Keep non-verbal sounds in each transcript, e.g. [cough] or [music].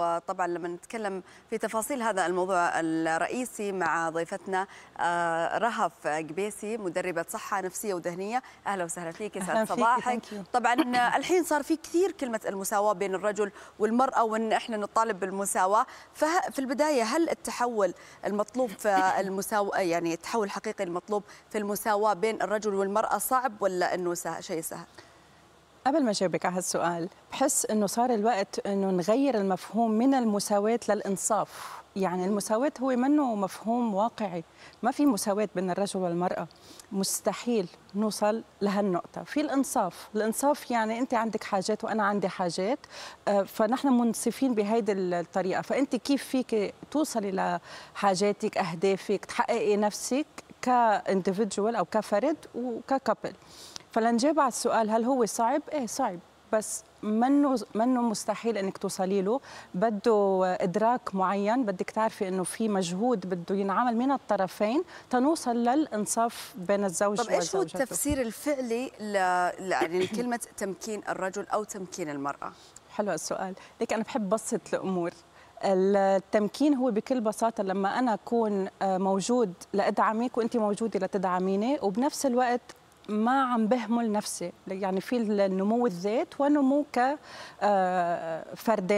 وطبعا لما نتكلم في تفاصيل هذا الموضوع الرئيسي مع ضيفتنا آه، رهف قبيسي مدربة صحة نفسية وذهنية أهلا وسهلا فيك سعد صباحك طبعا [coughs] الحين صار في كثير كلمة المساواة بين الرجل والمرأة وأن إحنا نطالب بالمساواة ففي البداية هل التحول المطلوب في المساواة يعني التحول الحقيقي المطلوب في المساواة بين الرجل والمرأة صعب ولا أنه شيء سهل؟ قبل ما اجاوبك على هالسؤال بحس انه صار الوقت انه نغير المفهوم من المساواه للانصاف يعني المساواة هو منه مفهوم واقعي ما في مساواة بين الرجل والمرأة مستحيل نوصل لهالنقطة في الإنصاف الإنصاف يعني أنت عندك حاجات وأنا عندي حاجات آه، فنحن منصفين بهيدي الطريقة فأنت كيف فيك توصلي لحاجاتك أهدافك تحققي نفسك كانديفيدجوال او كفرد وككابل فلنجاوب على السؤال هل هو صعب؟ ايه صعب بس منه منه مستحيل انك توصلي له بده ادراك معين بدك تعرفي انه في مجهود بده ينعمل من الطرفين تنوصل للانصاف بين الزوج طب ايش هو التفسير الفعلي ل... يعني لكلمه تمكين الرجل او تمكين المراه حلو السؤال لك انا بحب بسط الامور التمكين هو بكل بساطه لما انا اكون آه، موجود لادعمك وانت موجوده لتدعميني وبنفس الوقت ما عم بهمل نفسي يعني في النمو الذات ونمو كفردين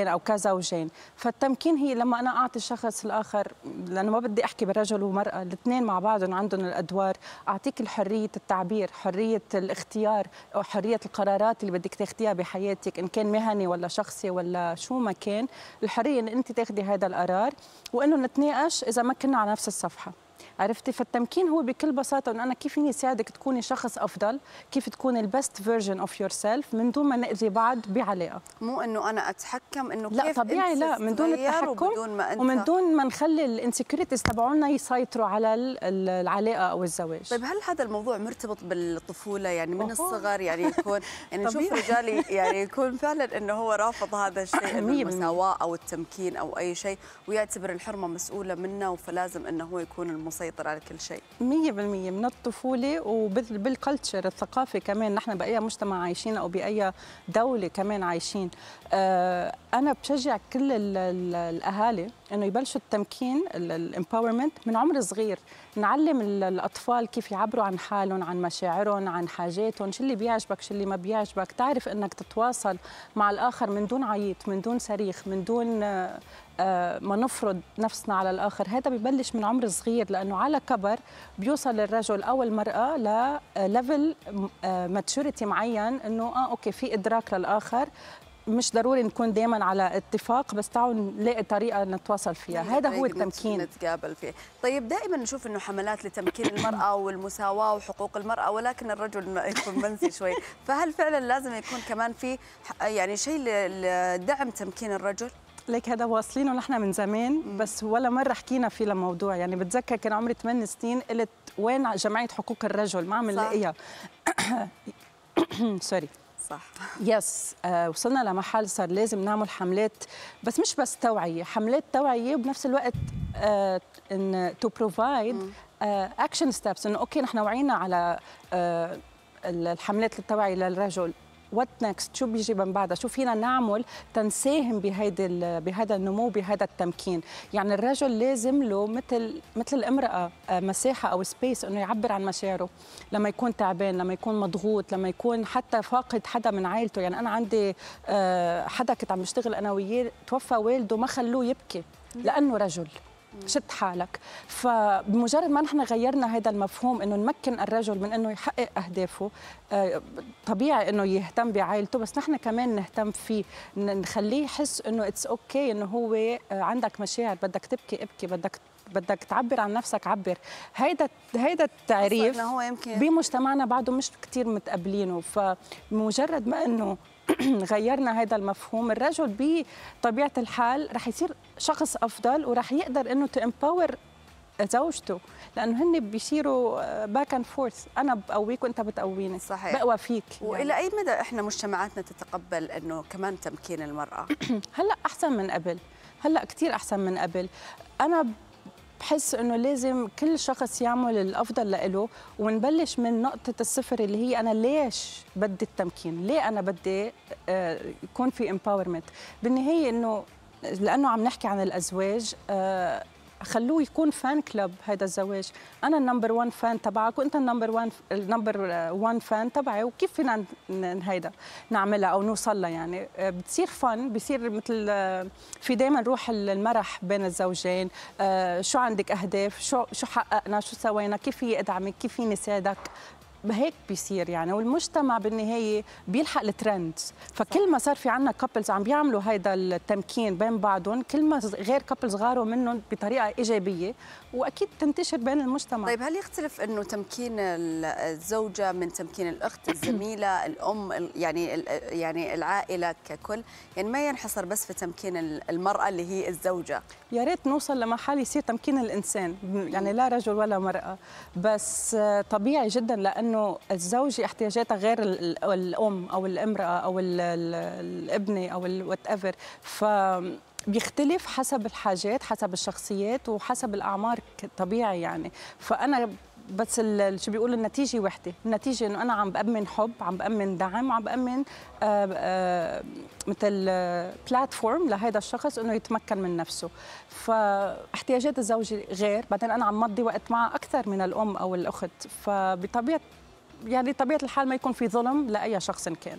آه، او كزوجين فالتمكين هي لما انا اعطي الشخص الاخر لانه ما بدي احكي برجل ومراه الاثنين مع بعضهم عندهم الادوار اعطيك الحريه التعبير حريه الاختيار او حريه القرارات اللي بدك تاخذيها بحياتك ان كان مهني ولا شخصي ولا شو ما كان الحريه ان انت تاخذي هذا القرار وانه نتناقش اذا ما كنا على نفس الصفحه عرفتي فالتمكين هو بكل بساطه انه انا كيف فيني ساعدك تكوني شخص افضل كيف تكوني البيست فيرجن اوف يور سيلف من دون ما ناذي بعض بعلاقه مو انه انا اتحكم انه لا كيف طبيعي لا من دون التحكم ما انت... ومن دون ما نخلي الانسكيورتيز تبعونا يسيطروا على العلاقه او الزواج طيب هل هذا الموضوع مرتبط بالطفوله يعني من أوه. الصغر يعني يكون [laughs] يعني شوف رجالي يعني يكون فعلا انه هو رافض هذا الشيء المساواه او التمكين او اي شيء ويعتبر الحرمه مسؤوله منه فلازم انه هو يكون المسيطر يسيطر على كل شيء 100% من الطفولة وبالكلتشر الثقافة كمان نحن بأي مجتمع عايشين أو بأي دولة كمان عايشين آه، أنا بشجع كل الأهالي انه يبلشوا التمكين الامباورمنت من عمر صغير نعلم الاطفال كيف يعبروا عن حالهم عن مشاعرهم عن حاجاتهم شو اللي بيعجبك شو اللي ما بيعجبك تعرف انك تتواصل مع الاخر من دون عيط من دون صريخ من دون آه، آه، ما نفرض نفسنا على الآخر هذا ببلش من عمر صغير لأنه على كبر بيوصل الرجل أو المرأة لليفل آه، ماتشوريتي آه، معين أنه آه أوكي في إدراك للآخر مش ضروري نكون دائما على اتفاق بس تعالوا نلاقي طريقه نتواصل فيها طيب، هذا هو طيب، التمكين نتقابل فيه طيب دائما نشوف انه حملات لتمكين المراه [coughs] والمساواه وحقوق المراه ولكن الرجل يكون منسي شوي [laughs] فهل فعلا لازم يكون كمان في يعني شيء لدعم تمكين الرجل لك هذا واصلينه نحن من زمان بس ولا مره حكينا فيه لموضوع يعني بتذكر كان عمري 8 سنين قلت وين جمعيه حقوق الرجل ما عم نلاقيها سوري [coughs] صح يس آه وصلنا لمحل صار لازم نعمل حملات بس مش بس توعيه حملات توعيه وبنفس الوقت آه، ان تو بروفايد اكشن ستيبس انه اوكي نحن وعينا على آه الحملات التوعيه للرجل وات نكست شو بيجي من بعدها شو فينا نعمل تنساهم بهيدي بهذا النمو بهذا التمكين يعني الرجل لازم له مثل مثل الامراه آه، مساحه او سبيس انه يعبر عن مشاعره لما يكون تعبان لما يكون مضغوط لما يكون حتى فاقد حدا من عائلته يعني انا عندي آه، حدا كنت عم بشتغل انا وياه توفى والده ما خلوه يبكي لانه رجل شد حالك فبمجرد ما نحن غيرنا هذا المفهوم انه نمكن الرجل من انه يحقق اهدافه آه، طبيعي انه يهتم بعائلته بس نحن كمان نهتم فيه نخليه يحس انه اتس اوكي okay انه هو آه، عندك مشاعر بدك تبكي ابكي بدك بدك تعبر عن نفسك عبر هيدا هيدا التعريف هو يمكن بمجتمعنا بعده مش كثير متقبلينه فمجرد ما انه [clears throat] غيرنا هذا المفهوم الرجل بطبيعه الحال رح يصير شخص افضل ورح يقدر انه تمباور زوجته لانه هن بيصيروا باك اند فورث انا بقويك وانت بتقويني صحيح بقوى فيك يعني. والى اي مدى احنا مجتمعاتنا تتقبل انه كمان تمكين المراه [clears throat] هلا احسن من قبل هلا كثير احسن من قبل انا بحس انه لازم كل شخص يعمل الافضل له ونبلش من نقطه الصفر اللي هي انا ليش بدي التمكين ليه انا بدي آه، يكون في امباورمنت بالنهايه انه لانه عم نحكي عن الازواج آه، خلوه يكون فان كلب هذا الزواج انا النمبر 1 فان تبعك وانت النمبر 1 النمبر 1 فان تبعي وكيف فينا هيدا نعملها او نوصل لها يعني آه، بتصير فن بصير مثل آه، في دائما روح المرح بين الزوجين آه، شو عندك اهداف شو شو حققنا شو سوينا كيف يدعمك ادعمك كيف فيني ساعدك هيك بيصير يعني والمجتمع بالنهايه بيلحق الترند فكل ما صار في عندنا كابلز عم بيعملوا هيدا التمكين بين بعضهم كل ما غير كابلز غاروا منهم بطريقه ايجابيه واكيد تنتشر بين المجتمع طيب هل يختلف انه تمكين الزوجه من تمكين الاخت [coughs] الزميله الام يعني يعني العائله ككل يعني ما ينحصر بس في تمكين المراه اللي هي الزوجه يا ريت نوصل لمحل يصير تمكين الانسان يعني لا رجل ولا مراه بس طبيعي جدا لانه انه الزوجه احتياجاتها غير الام او الامراه او الابنه او وات ايفر ف بيختلف حسب الحاجات حسب الشخصيات وحسب الاعمار طبيعي يعني فانا بس شو بيقولوا النتيجه وحده النتيجه انه انا عم بامن حب عم بامن دعم وعم بامن آآ آه، آآ آه، مثل بلاتفورم آه، لهذا الشخص انه يتمكن من نفسه فاحتياجات الزوجه غير بعدين انا عم مضي وقت معها اكثر من الام او الاخت فبطبيعه يعني طبيعه الحال ما يكون في ظلم لاي شخص كان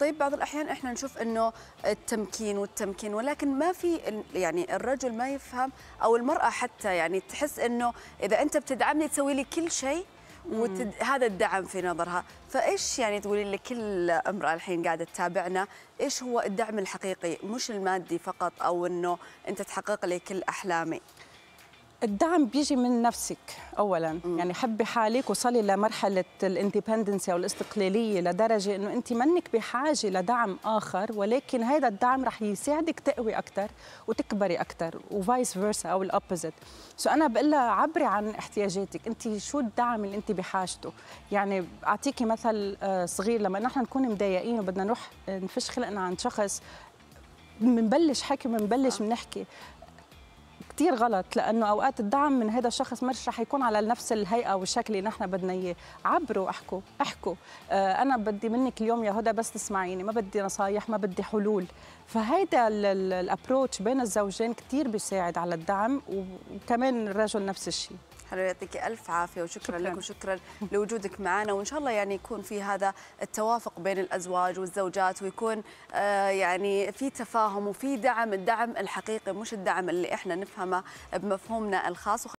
طيب بعض الاحيان احنا نشوف انه التمكين والتمكين ولكن ما في يعني الرجل ما يفهم او المراه حتى يعني تحس انه اذا انت بتدعمني تسوي لي كل شيء وهذا الدعم في نظرها فايش يعني تقولي لكل امراه الحين قاعده تتابعنا ايش هو الدعم الحقيقي مش المادي فقط او انه انت تحقق لي كل احلامي الدعم بيجي من نفسك اولا مم. يعني حبي حالك وصلي لمرحله الاندبندنسي او الاستقلاليه لدرجه انه انت منك بحاجه لدعم اخر ولكن هذا الدعم رح يساعدك تقوي اكثر وتكبري اكثر وفايس فيرسا او الاوبوزيت سو انا بقول لها عبري عن احتياجاتك انت شو الدعم اللي انت بحاجته يعني اعطيكي مثل آه، صغير لما نحن نكون مضايقين وبدنا نروح نفش خلقنا عند شخص بنبلش حكي بنبلش آه. بنحكي كثير غلط لانه اوقات الدعم من هذا الشخص مش رح يكون على نفس الهيئه والشكل اللي نحن بدنا اياه عبروا احكوا احكوا آه، انا بدي منك اليوم يا هدى بس تسمعيني ما بدي نصايح ما بدي حلول فهيدا الابروتش بين الزوجين كثير بيساعد على الدعم وكمان الرجل نفس الشيء حلو يعطيك الف عافيه وشكرا شكرا. لك وشكرا لوجودك معنا وان شاء الله يعني يكون في هذا التوافق بين الازواج والزوجات ويكون آه، يعني في تفاهم وفي دعم الدعم الحقيقي مش الدعم اللي احنا نفهمه بمفهومنا الخاص